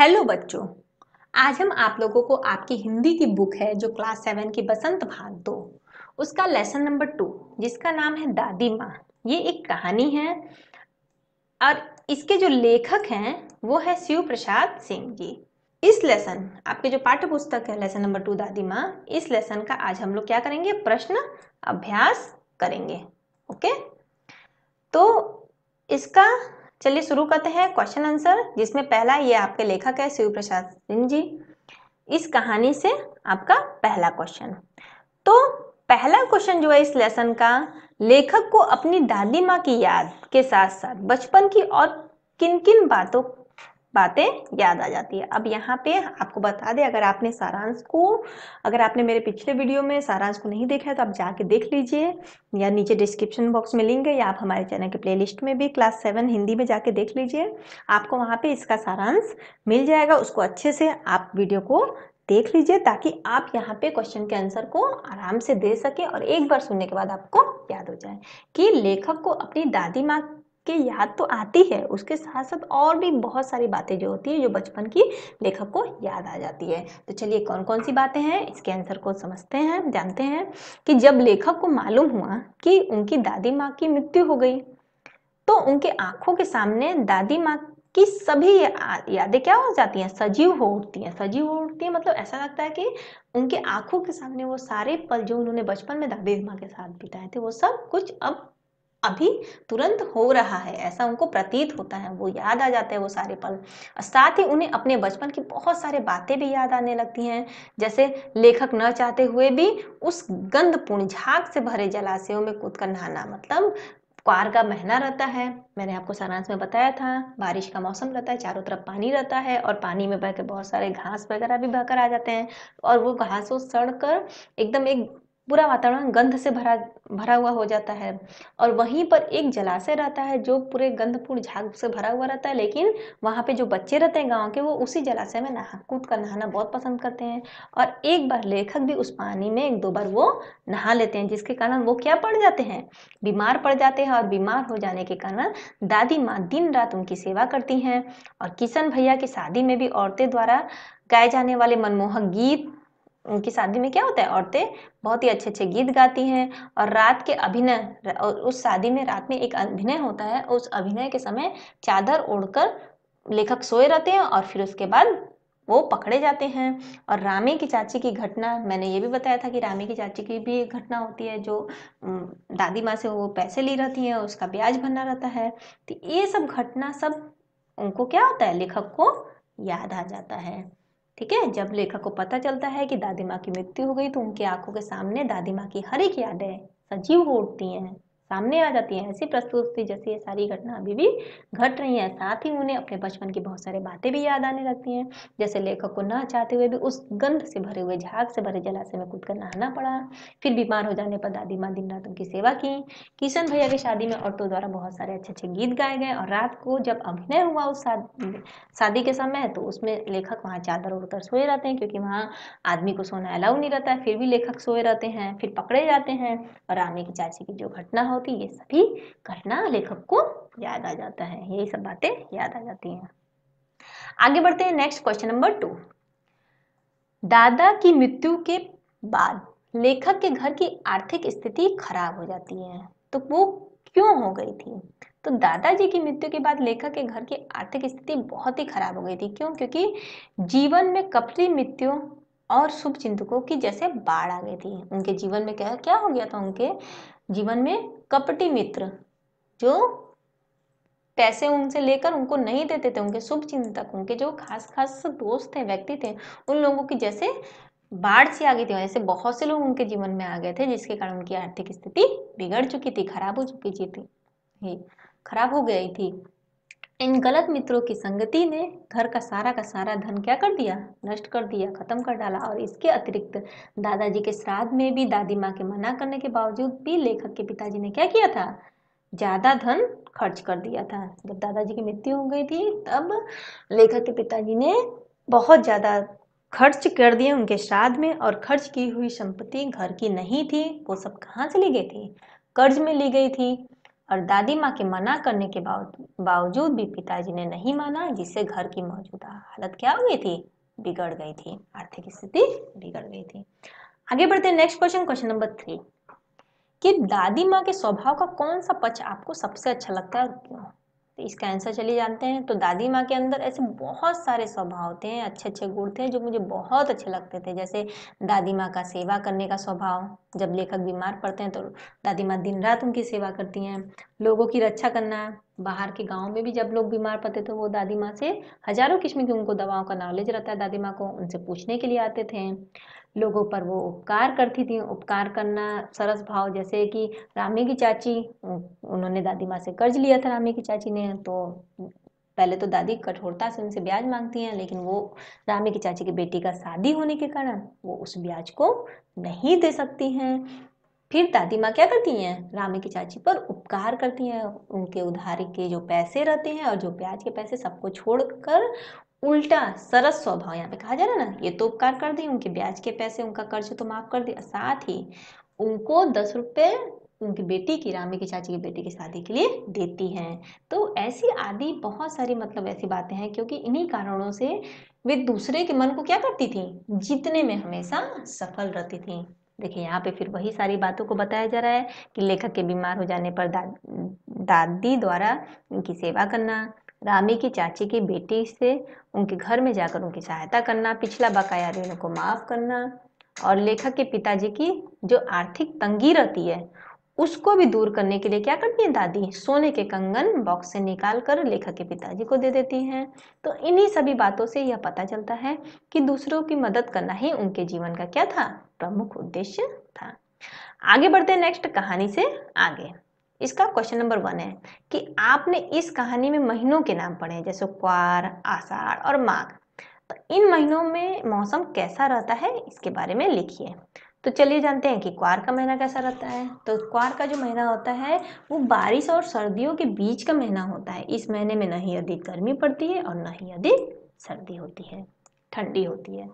hello बच्चों आज हम आप लोगों को आपकी हिंदी की बुक है जो क्लास सेवन की बसंत भाग दो उसका लेसन नंबर टू जिसका नाम है दादी माँ ये एक कहानी है और इसके जो लेखक हैं वो है शिव प्रसाद सिंह जी इस लेसन आपके जो पाठ्य पुस्तक है लेसन नंबर टू दादी माँ इस लेसन का आज हम लोग क्या करेंगे प्रश्न अभ्यास करेंगे ओके तो इसका चलिए शुरू करते हैं क्वेश्चन आंसर जिसमें पहला ये आपके लेखक है शिव प्रसाद सिंह जी इस कहानी से आपका पहला क्वेश्चन तो पहला क्वेश्चन जो है इस लेसन का लेखक को अपनी दादी माँ की याद के साथ साथ बचपन की और किन किन बातों बातें याद आ जाती है अब यहाँ पे आपको बता दें अगर आपने सारांश को अगर आपने मेरे पिछले वीडियो में सारांश को नहीं देखा है तो आप जाके देख लीजिए या नीचे डिस्क्रिप्शन बॉक्स में लिंक है या आप हमारे चैनल के प्लेलिस्ट में भी क्लास सेवन हिंदी में जाके देख लीजिए आपको वहाँ पे इसका सारांश मिल जाएगा उसको अच्छे से आप वीडियो को देख लीजिए ताकि आप यहाँ पे क्वेश्चन के आंसर को आराम से दे सके और एक बार सुनने के बाद आपको याद हो जाए कि लेखक को अपनी दादी माँ के याद तो आती है उसके साथ साथ और भी बहुत सारी बातें जो होती है जो बचपन की लेखक को याद आ जाती है तो चलिए कौन कौन सी बातें हैं इसके आंसर को समझते हैं जानते हैं कि जब लेखक को मालूम हुआ कि उनकी दादी माँ की मृत्यु हो गई तो उनके आंखों के सामने दादी माँ कि सभी यादें क्या हो जाती हैं सजीव हो उठती हैं सजीव हो उठती हैं मतलब ऐसा लगता है कि उनके आंखों के सामने वो सारे पल जो उन्होंने बचपन में दादी माँ के साथ बिताए थे वो सब कुछ अब अभी तुरंत हो रहा है ऐसा उनको प्रतीत होता है वो याद आ जाते हैं वो सारे पल साथ ही उन्हें अपने बचपन की बहुत सारे बातें भी याद आने लगती हैं जैसे लेखक न चाहते हुए भी उस गंद पूर्ण झाक से भरे जलाशयों में कूद कर नहाना मतलब क्वार का महीना रहता है मैंने आपको सारांश में बताया था बारिश का मौसम रहता है चारों तरफ पानी रहता है और पानी में बह के बहुत सारे घास वगैरह भी बहकर आ जाते हैं और वो घास वो सड़ कर एकदम एक पूरा वातावरण गंध से भरा भरा हुआ हो जाता है और वहीं पर एक जलाशय रहता है जो पूरे गंधपूर्ण झाग से भरा हुआ रहता है लेकिन वहाँ पे जो बच्चे रहते हैं गांव के वो उसी जलाशय में नहा कूद कर नहाना बहुत पसंद करते हैं और एक बार लेखक भी उस पानी में एक दो बार वो नहा लेते हैं जिसके कारण वो क्या पड़ जाते हैं बीमार पड़ जाते हैं और बीमार हो जाने के कारण दादी माँ दिन रात उनकी सेवा करती हैं और किशन भैया की शादी में भी औरतें द्वारा गाए जाने वाले मनमोहक गीत उनकी शादी में क्या होता है औरतें बहुत ही अच्छे अच्छे गीत गाती हैं और रात के अभिनय और उस शादी में रात में एक अभिनय होता है उस अभिनय के समय चादर ओढ़कर लेखक सोए रहते हैं और फिर उसके बाद वो पकड़े जाते हैं और रामे की चाची की घटना मैंने ये भी बताया था कि रामे की चाची की भी एक घटना होती है जो दादी माँ से वो पैसे ली रहती हैं उसका ब्याज भरना रहता है तो ये सब घटना सब उनको क्या होता है लेखक को याद आ जाता है ठीक है जब लेखक को पता चलता है कि दादी माँ की मृत्यु हो गई तो उनकी आंखों के सामने दादी माँ की हर एक यादें सजीव हो उठती हैं सामने आ जाती है ऐसी प्रस्तुति जैसी ये सारी घटना अभी भी घट रही है साथ ही उन्हें अपने बचपन की बहुत सारी बातें भी याद आने लगती हैं जैसे लेखक को ना चाहते हुए भी उस गंध से भरे हुए झाग से भरे जलाशय में कूद कर नहाना पड़ा फिर बीमार हो जाने पर दादी माँ दिन रात उनकी सेवा की किशन भैया की शादी में औरतों द्वारा बहुत सारे अच्छे अच्छे गीत गाए गए और रात को जब अभिनय हुआ उस शादी के समय तो उसमें लेखक वहाँ चादर उड़कर सोए रहते हैं क्योंकि वहाँ आदमी को सोना अलाउ नहीं रहता है फिर भी लेखक सोए रहते हैं फिर पकड़े जाते हैं और रामी की चाची की जो घटना हो होती ये सभी घटना लेखक को याद आ जाता है यही सब बातें याद आ जाती हैं आगे बढ़ते हैं नेक्स्ट क्वेश्चन नंबर टू दादा की मृत्यु के बाद लेखक के घर की आर्थिक स्थिति खराब हो जाती है तो वो क्यों हो गई थी तो दादाजी की मृत्यु के बाद लेखक के घर की आर्थिक स्थिति बहुत ही खराब हो गई थी क्यों क्योंकि जीवन में कपटी मृत्यु और शुभ चिंतकों की जैसे बाढ़ आ गई थी उनके जीवन में क्या क्या हो गया था उनके जीवन में कपटी मित्र जो पैसे उनसे लेकर उनको नहीं देते थे उनके शुभ चिंतक उनके जो खास खास दोस्त थे व्यक्ति थे उन लोगों की जैसे बाढ़ से आ गई थी जैसे बहुत से लोग उनके जीवन में आ गए थे जिसके कारण उनकी आर्थिक स्थिति बिगड़ चुकी थी खराब हो चुकी थी खराब हो गई थी इन गलत मित्रों की संगति ने घर का सारा का सारा धन क्या कर दिया नष्ट कर दिया खत्म कर डाला और इसके अतिरिक्त दादाजी के श्राद्ध में भी दादी माँ के मना करने के बावजूद भी लेखक के पिताजी ने क्या किया था ज़्यादा धन खर्च कर दिया था जब दादाजी की मृत्यु हो गई थी तब लेखक के पिताजी ने बहुत ज़्यादा खर्च कर दिए उनके श्राद्ध में और खर्च की हुई संपत्ति घर की नहीं थी वो सब कहाँ ली गई थी कर्ज में ली गई थी और दादी माँ के मना करने के बावजूद भी पिताजी ने नहीं माना जिससे घर की मौजूदा हालत क्या हो गई थी बिगड़ गई थी आर्थिक स्थिति बिगड़ गई थी आगे बढ़ते हैं next question question number three कि दादी माँ के स्वभाव का कौन सा पक्ष आपको सबसे अच्छा लगता है और क्यों तो इसका आंसर चलिए जानते हैं तो दादी माँ के अंदर ऐसे बहुत सारे स्वभाव होते हैं अच्छे अच्छे गुण थे जो मुझे बहुत अच्छे लगते थे जैसे दादी माँ का सेवा करने का स्वभाव जब लेखक बीमार पड़ते हैं तो दादी माँ दिन रात उनकी सेवा करती हैं लोगों की रक्षा करना बाहर के गाँव में भी जब लोग बीमार पड़ते थे तो वो दादी माँ से हजारों किस्म की उनको दवाओं का नॉलेज रहता है दादी माँ को उनसे पूछने के लिए आते थे लोगों पर वो उपकार करती थी उपकार करना सरस भाव जैसे कि रामी की चाची उन्होंने दादी माँ से कर्ज लिया था रामी की चाची ने तो पहले तो दादी कठोरता से उनसे ब्याज मांगती हैं लेकिन वो रामी की चाची की बेटी का शादी होने के कारण वो उस ब्याज को नहीं दे सकती हैं फिर दादी माँ क्या करती हैं रामे की चाची पर उपकार करती हैं उनके उधार के जो पैसे रहते हैं और जो ब्याज के पैसे सबको छोड़कर उल्टा सरस स्वभाव यहाँ पे कहा जा रहा है ना ये तो उपकार कर दी उनके ब्याज के पैसे उनका कर्ज तो माफ़ कर दिया साथ ही उनको दस रुपये उनकी बेटी की रामे की चाची की बेटी की शादी के लिए देती हैं तो ऐसी आदि बहुत सारी मतलब ऐसी बातें हैं क्योंकि इन्हीं कारणों से वे दूसरे के मन को क्या करती थी जीतने में हमेशा सफल रहती थी देखिए यहाँ पे फिर वही सारी बातों को बताया जा रहा है कि लेखक के बीमार हो जाने पर दा, दादी द्वारा उनकी सेवा करना रामी की चाची की बेटी से उनके घर में जाकर उनकी सहायता करना पिछला बकाया ऋण को माफ़ करना और लेखक के पिताजी की जो आर्थिक तंगी रहती है उसको भी दूर करने के लिए क्या करती है दादी सोने के कंगन बॉक्स से निकाल कर लेखक के पिताजी को दे देती हैं तो इन्हीं सभी बातों से यह पता चलता है कि दूसरों की मदद करना ही उनके जीवन का क्या था प्रमुख उद्देश्य था आगे बढ़ते हैं नेक्स्ट कहानी से आगे इसका क्वेश्चन नंबर वन है कि आपने इस कहानी में महीनों के नाम पढ़े जैसे क्वार आषाढ़ और माघ तो इन महीनों में मौसम कैसा रहता है इसके बारे में लिखिए तो चलिए जानते हैं कि क्वार का महीना कैसा रहता है तो क्वार का जो महीना होता है वो बारिश और सर्दियों के बीच का महीना होता है इस महीने में न ही अधिक गर्मी पड़ती है और न ही अधिक सर्दी होती है ठंडी होती है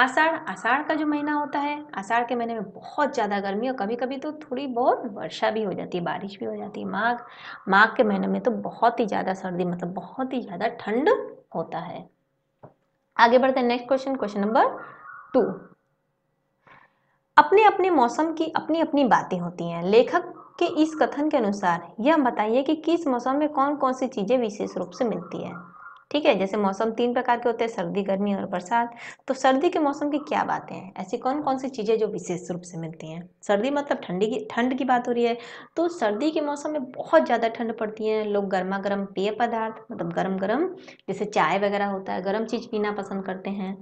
आषाढ़ आषाढ़ का जो महीना होता है आषाढ़ के महीने में बहुत ज़्यादा गर्मी और कभी कभी तो थोड़ी बहुत वर्षा भी हो जाती है बारिश भी हो जाती है माघ माघ के महीने में तो बहुत ही ज़्यादा सर्दी मतलब बहुत ही ज़्यादा ठंड होता है आगे बढ़ते हैं next question question number two अपने अपने मौसम की अपनी अपनी बातें होती हैं लेखक के इस कथन के अनुसार यह बताइए कि किस मौसम में कौन कौन सी चीज़ें विशेष रूप से मिलती है ठीक है जैसे मौसम तीन प्रकार के होते हैं सर्दी गर्मी और बरसात तो सर्दी के मौसम की क्या बातें हैं ऐसी कौन कौन सी चीज़ें जो विशेष रूप से मिलती हैं सर्दी मतलब ठंडी की ठंड की बात हो रही है तो सर्दी के मौसम में बहुत ज़्यादा ठंड पड़ती है लोग गर्मा गर्म पेय पदार्थ मतलब गर्म गर्म जैसे चाय वगैरह होता है गर्म चीज़ पीना पसंद करते हैं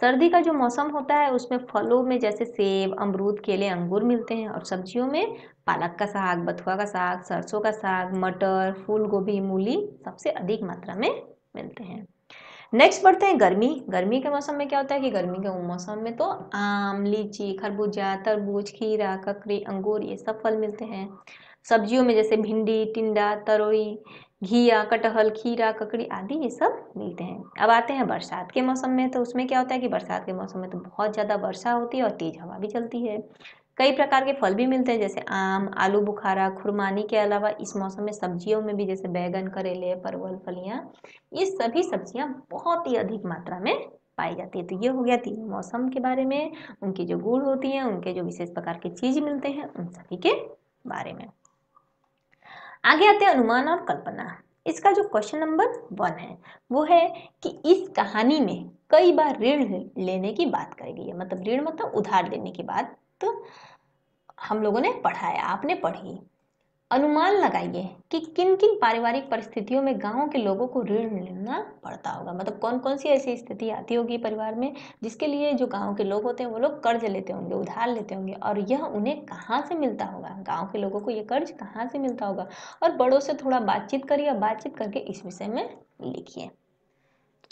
सर्दी का जो मौसम होता है उसमें फलों में जैसे सेब अमरूद केले अंगूर मिलते हैं और सब्जियों में पालक का साग बथुआ का साग सरसों का साग मटर फूल गोभी मूली सबसे अधिक मात्रा में मिलते हैं नेक्स्ट बढ़ते हैं गर्मी गर्मी के मौसम में क्या होता है कि गर्मी के मौसम में तो आम लीची खरबूजा तरबूज खीरा ककड़ी अंगूर ये सब फल मिलते हैं सब्जियों में जैसे भिंडी टिंडा तरोई घिया कटहल खीरा ककड़ी आदि ये सब मिलते हैं अब आते हैं बरसात के मौसम में तो उसमें क्या होता है कि बरसात के मौसम में तो बहुत ज़्यादा वर्षा होती है और तेज़ हवा भी चलती है कई प्रकार के फल भी मिलते हैं जैसे आम आलू बुखारा खुरमानी के अलावा इस मौसम में सब्जियों में भी जैसे बैगन करेले परवल फलियाँ ये सभी सब्जियाँ बहुत ही अधिक मात्रा में पाई जाती है तो ये हो गया तीन मौसम के बारे में उनकी जो गुण होती हैं उनके जो विशेष प्रकार के चीज मिलते हैं उन सभी के बारे में आगे आते हैं अनुमान और कल्पना इसका जो क्वेश्चन नंबर वन है वो है कि इस कहानी में कई बार ऋण लेने की बात कही गई है मतलब ऋण मतलब उधार लेने की बात तो हम लोगों ने पढ़ाया आपने पढ़ी अनुमान लगाइए कि किन किन पारिवारिक परिस्थितियों में गाँव के लोगों को ऋण लेना पड़ता होगा मतलब कौन कौन सी ऐसी स्थिति आती होगी परिवार में जिसके लिए जो गाँव के लोग होते हैं वो लोग कर्ज लेते होंगे उधार लेते होंगे और यह उन्हें कहाँ से मिलता होगा गाँव के लोगों को यह कर्ज कहाँ से मिलता होगा और बड़ों से थोड़ा बातचीत करिए बातचीत करके इस विषय में लिखिए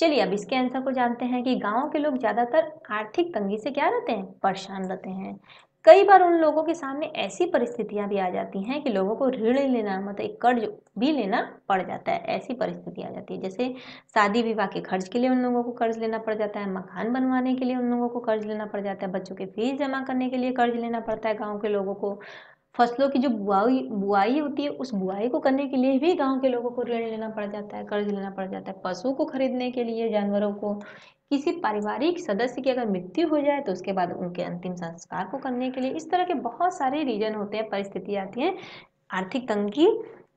चलिए अब इसके आंसर को जानते हैं कि गाँव के लोग ज़्यादातर आर्थिक तंगी से क्या रहते हैं परेशान रहते हैं कई बार उन लोगों के सामने ऐसी परिस्थितियां भी आ जाती हैं कि लोगों को ऋण लेना मतलब कर्ज भी लेना पड़ जाता है ऐसी परिस्थिति आ जाती है जैसे शादी विवाह के खर्च के लिए उन लोगों को कर्ज लेना पड़ जाता है मकान बनवाने के लिए उन लोगों को कर्ज लेना पड़ जाता है बच्चों के फीस जमा करने के लिए कर्ज लेना पड़ता है गाँव के लोगों को फसलों की जो बुआई बुआई होती है उस बुआई को करने के लिए भी गांव के लोगों को ऋण लेना पड़ जाता है कर्ज लेना पड़ जाता है पशु को खरीदने के लिए जानवरों को किसी पारिवारिक सदस्य की अगर मृत्यु हो जाए तो उसके बाद उनके अंतिम संस्कार को करने के लिए इस तरह के बहुत सारे रीजन होते हैं परिस्थिति आती है आर्थिक तंगी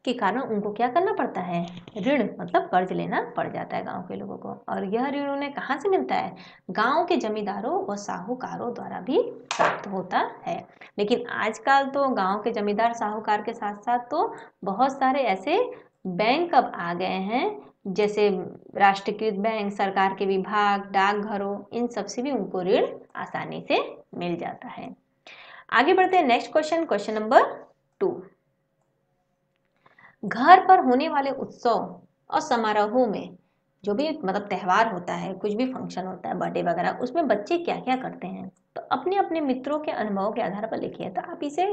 के कारण उनको क्या करना पड़ता है ऋण मतलब कर्ज लेना पड़ जाता है गांव के लोगों को और यह ऋण उन्हें कहाँ से मिलता है गांव के जमींदारों व साहूकारों द्वारा भी प्राप्त होता है लेकिन आजकल तो गांव के जमींदार साहूकार के साथ साथ तो बहुत सारे ऐसे बैंक अब आ गए हैं जैसे राष्ट्रीयकृत बैंक सरकार के विभाग डाकघरों इन सबसे भी उनको ऋण आसानी से मिल जाता है आगे बढ़ते हैं नेक्स्ट क्वेश्चन क्वेश्चन नंबर घर पर होने वाले उत्सव और समारोहों में जो भी मतलब त्यौहार होता है कुछ भी फंक्शन होता है बर्थडे वगैरह उसमें बच्चे क्या क्या करते हैं तो अपने अपने मित्रों के अनुभव के आधार पर लिखिए तो आप इसे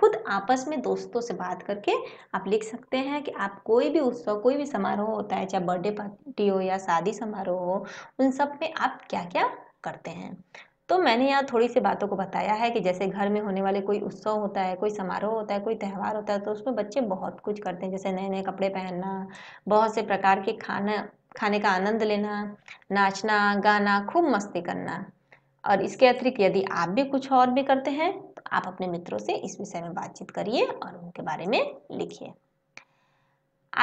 खुद आपस में दोस्तों से बात करके आप लिख सकते हैं कि आप कोई भी उत्सव कोई भी समारोह होता है चाहे बर्थडे पार्टी हो या शादी समारोह हो उन सब में आप क्या क्या करते हैं तो मैंने यहाँ थोड़ी सी बातों को बताया है कि जैसे घर में होने वाले कोई उत्सव होता है कोई समारोह होता है कोई त्यौहार होता है तो उसमें बच्चे बहुत कुछ करते हैं जैसे नए नए कपड़े पहनना बहुत से प्रकार के खाना खाने का आनंद लेना नाचना गाना खूब मस्ती करना और इसके अतिरिक्त यदि आप भी कुछ और भी करते हैं तो आप अपने मित्रों से इस विषय में बातचीत करिए और उनके बारे में लिखिए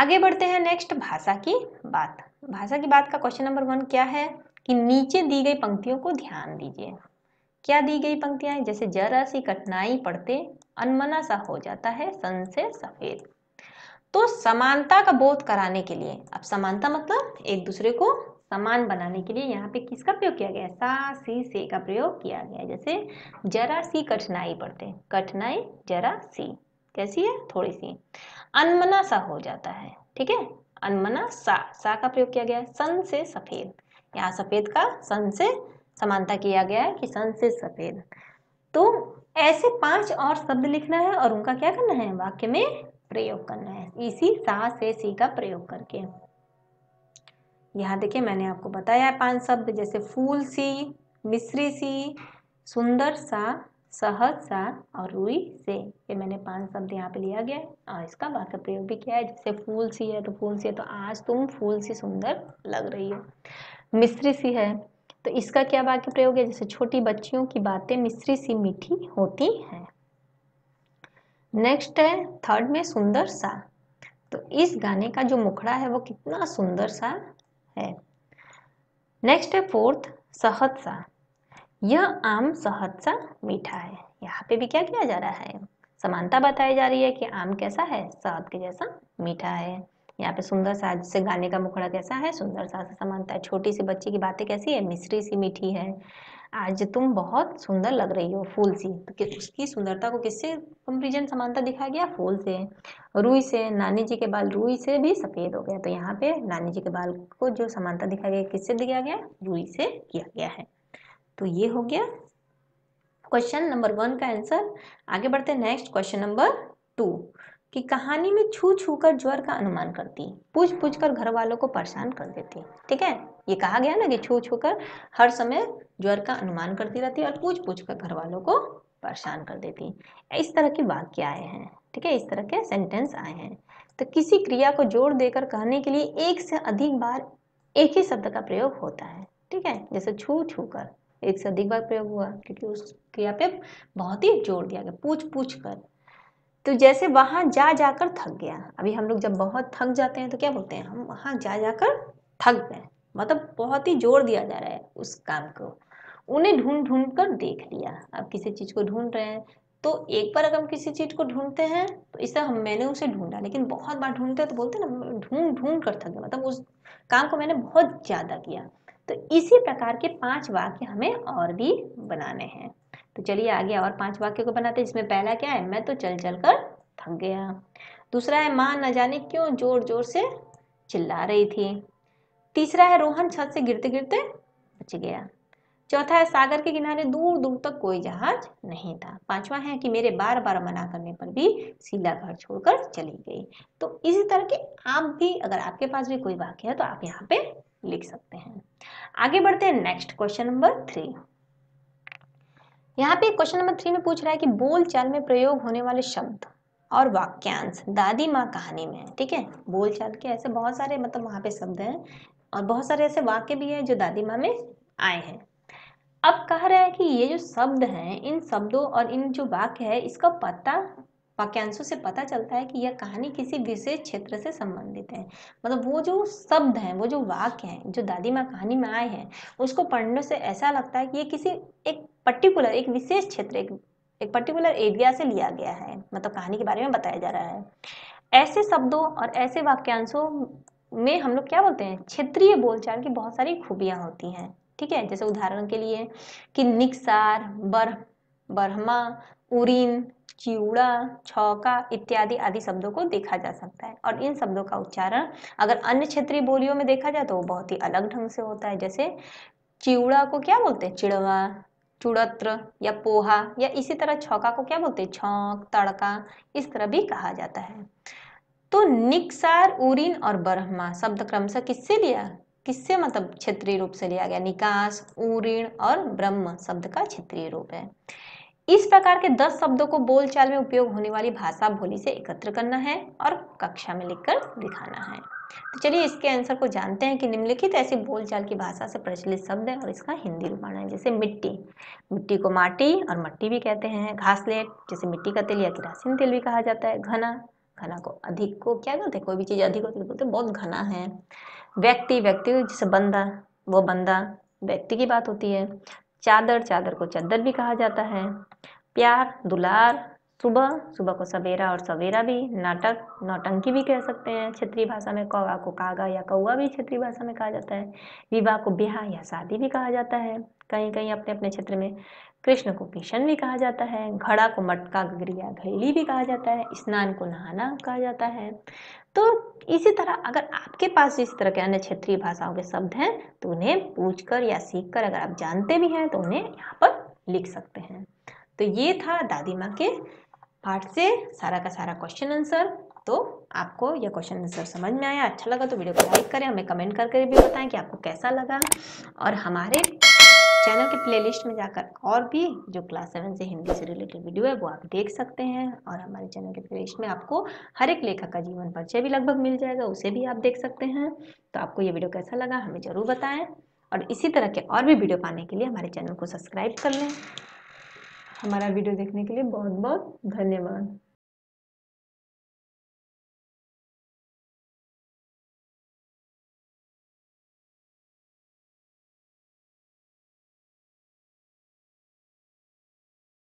आगे बढ़ते हैं नेक्स्ट भाषा की बात भाषा की बात का क्वेश्चन नंबर वन क्या है कि नीचे दी गई पंक्तियों को ध्यान दीजिए क्या दी गई पंक्तियां हैं जैसे जरा सी कठिनाई पढ़ते अनमना सा हो जाता है सन से सफेद तो समानता का बोध कराने के लिए अब समानता मतलब एक दूसरे को समान बनाने के लिए यहाँ पे किसका प्रयोग किया गया सा सी से का प्रयोग किया गया जैसे जरा सी कठिनाई पड़ते कठिनाई जरा सी कैसी है थोड़ी सी अनमना सा हो जाता है ठीक है अनमना सा सा का प्रयोग किया गया सन से सफेद यहाँ सफ़ेद का सन से समानता किया गया है कि सन से सफ़ेद तो ऐसे पांच और शब्द लिखना है और उनका क्या करना है वाक्य में प्रयोग करना है इसी सा से सी का प्रयोग करके यहाँ देखिए मैंने आपको बताया पांच शब्द जैसे फूल सी मिश्री सी सुंदर सा सहज सा और रुई से ये मैंने पांच शब्द यहाँ पे लिया गया और इसका वाक्य प्रयोग भी किया है जैसे फूल सी है तो फूल सी है तो आज तुम फूल सी सुंदर लग रही हो मिश्री सी है तो इसका क्या वाक्य प्रयोग है जैसे छोटी बच्चियों की बातें मिश्री सी मीठी होती हैं नेक्स्ट है थर्ड में सुंदर सा तो इस गाने का जो मुखड़ा है वो कितना सुंदर सा है नेक्स्ट है फोर्थ सहद सा यह आम सहद सा मीठा है यहाँ पे भी क्या किया जा रहा है समानता बताई जा रही है कि आम कैसा है सहद के जैसा मीठा है यहाँ पे सुंदर साज से गाने का मुखड़ा कैसा है सुंदर सा समानता है छोटी सी बच्ची की बातें कैसी है मिश्री सी मीठी है आज तुम बहुत सुंदर लग रही हो फूल सी तो उसकी सुंदरता को किससे कंपेरिजन समानता दिखाया गया फूल से रुई से नानी जी के बाल रुई से भी सफ़ेद हो गया तो यहाँ पे नानी जी के बाल को जो समानता दिखाया गया किससे दिखाया गया रुई से किया गया है तो ये हो गया क्वेश्चन नंबर वन का आंसर आगे बढ़ते नेक्स्ट क्वेश्चन नंबर टू कि कहानी में छू छू कर ज्वर का अनुमान करती पूछ पूछ कर घर वालों को परेशान कर देती ठीक है ये कहा गया ना कि छू छू कर हर समय ज्वर का अनुमान करती रहती और पूछ पूछ कर घर वालों को परेशान कर देती इस तरह के वाक्य आए हैं ठीक है इस तरह के सेंटेंस आए हैं तो किसी क्रिया को जोड़ देकर कहने के लिए एक से अधिक बार एक ही शब्द का प्रयोग होता है ठीक है जैसे छू छू कर एक से अधिक बार प्रयोग हुआ क्योंकि उस क्रिया पे बहुत ही जोर दिया गया पूछ पूछ कर तो जैसे वहाँ जा जाकर थक गया अभी हम लोग जब बहुत थक जाते हैं तो क्या बोलते हैं हम वहाँ जा जाकर थक गए मतलब बहुत ही जोर दिया जा रहा है उस काम को उन्हें ढूंढ ढूंढ कर देख लिया अब किसी चीज़ को ढूंढ रहे हैं तो एक बार अगर हम किसी चीज़ को ढूंढते हैं तो इससे हम मैंने उसे ढूंढा लेकिन बहुत बार ढूंढते हैं तो बोलते हैं ना ढूंढ ढूंढ कर थक गया मतलब उस काम को मैंने बहुत ज़्यादा किया तो इसी प्रकार के पांच वाक्य हमें और भी बनाने हैं तो चलिए आगे और पांच वाक्यों को बनाते हैं जिसमें पहला क्या है मैं तो चल चल कर थक गया दूसरा है माँ न जाने क्यों जोर जोर से चिल्ला रही थी तीसरा है रोहन छत से गिरते गिरते बच गया चौथा है सागर के किनारे दूर दूर तक कोई जहाज नहीं था पांचवा है कि मेरे बार बार मना करने पर भी सीला घर छोड़कर चली गई तो इसी तरह के आप भी अगर आपके पास भी कोई वाक्य है तो आप यहाँ पे लिख सकते हैं आगे बढ़ते हैं नेक्स्ट क्वेश्चन नंबर थ्री यहाँ पे क्वेश्चन नंबर थ्री में पूछ रहा है कि बोलचाल में प्रयोग होने वाले शब्द और वाक्यांश दादी माँ कहानी में ठीक है बोलचाल के ऐसे बहुत सारे मतलब वहाँ पे शब्द हैं और बहुत सारे ऐसे वाक्य भी हैं जो दादी माँ में आए हैं अब कह रहा है कि ये जो शब्द हैं इन शब्दों और इन जो वाक्य है इसका पता वाक्यांशों से पता चलता है कि यह कहानी किसी विशेष क्षेत्र से संबंधित है मतलब वो जो शब्द हैं वो जो वाक्य हैं जो दादी माँ कहानी में आए हैं उसको पढ़ने से ऐसा लगता है कि ये किसी एक पर्टिकुलर एक विशेष क्षेत्र एक एक पर्टिकुलर एरिया से लिया गया है मतलब कहानी के बारे में बताया जा रहा है ऐसे शब्दों और ऐसे वाक्यांशों में हम लोग क्या बोलते हैं क्षेत्रीय बोलचाल की बहुत सारी खूबियां होती हैं ठीक है जैसे उदाहरण के लिए कि निकसार बर बरहमा उरीन चिड़ा छौका इत्यादि आदि शब्दों को देखा जा सकता है और इन शब्दों का उच्चारण अगर अन्य क्षेत्रीय बोलियों में देखा जाए तो वो बहुत ही अलग ढंग से होता है जैसे चिड़ा को क्या बोलते हैं चिड़वा चुड़त्र या पोहा या इसी तरह छौका को क्या बोलते हैं छौक तड़का इस तरह भी कहा जाता है तो निकसार उरीन और ब्रह्मा शब्द क्रम से किससे लिया किससे मतलब क्षेत्रीय रूप से लिया गया निकास उरीन और ब्रह्म शब्द का क्षेत्रीय रूप है इस प्रकार के दस शब्दों को बोलचाल में उपयोग होने वाली भाषा बोली से एकत्र करना है और कक्षा में लिखकर दिखाना है तो चलिए इसके आंसर को जानते हैं कि निम्नलिखित ऐसी बोलचाल की भाषा से प्रचलित शब्द है और इसका हिंदी रूपांतरण है जैसे मिट्टी मिट्टी को माटी और मट्टी भी कहते हैं घासलेट जैसे मिट्टी का तेल या किरासिन तेल भी कहा जाता है घना घना को अधिक को क्या बोलते हैं कोई भी चीज़ अधिक होती है तो बोलते बहुत घना है व्यक्ति व्यक्ति जैसे बंदा वो बंदा व्यक्ति की बात होती है चादर चादर को चादर भी कहा जाता है प्यार दुलार सुबह सुबह को सवेरा और सवेरा भी नाटक नौटंकी भी कह सकते हैं क्षेत्रीय भाषा में कौवा को कागा या कौवा भी क्षेत्रीय भाषा में कहा जाता है विवाह को ब्याह या शादी भी कहा जाता है कहीं कहीं अपने अपने क्षेत्र में कृष्ण को किशन भी कहा जाता है घड़ा को मटका गगरिया घैली भी कहा जाता है स्नान को नहाना कहा जाता है तो इसी तरह अगर आपके पास इस तरह के अन्य क्षेत्रीय भाषाओं के शब्द हैं तो उन्हें पूछकर या सीखकर अगर आप जानते भी हैं तो उन्हें यहाँ पर लिख सकते हैं तो ये था दादी माँ के पार्ट से सारा का सारा क्वेश्चन आंसर तो आपको यह क्वेश्चन आंसर समझ में आया अच्छा लगा तो वीडियो को लाइक करें हमें कमेंट करके भी बताएं कि आपको कैसा लगा और हमारे चैनल के प्लेलिस्ट में जाकर और भी जो क्लास सेवन से हिंदी से रिलेटेड वीडियो है वो आप देख सकते हैं और हमारे चैनल के प्लेलिस्ट में आपको हर एक लेखक का जीवन परिचय भी लगभग मिल जाएगा उसे भी आप देख सकते हैं तो आपको ये वीडियो कैसा लगा हमें ज़रूर बताएं और इसी तरह के और भी वीडियो पाने के लिए हमारे चैनल को सब्सक्राइब कर लें हमारा वीडियो देखने के लिए बहुत बहुत धन्यवाद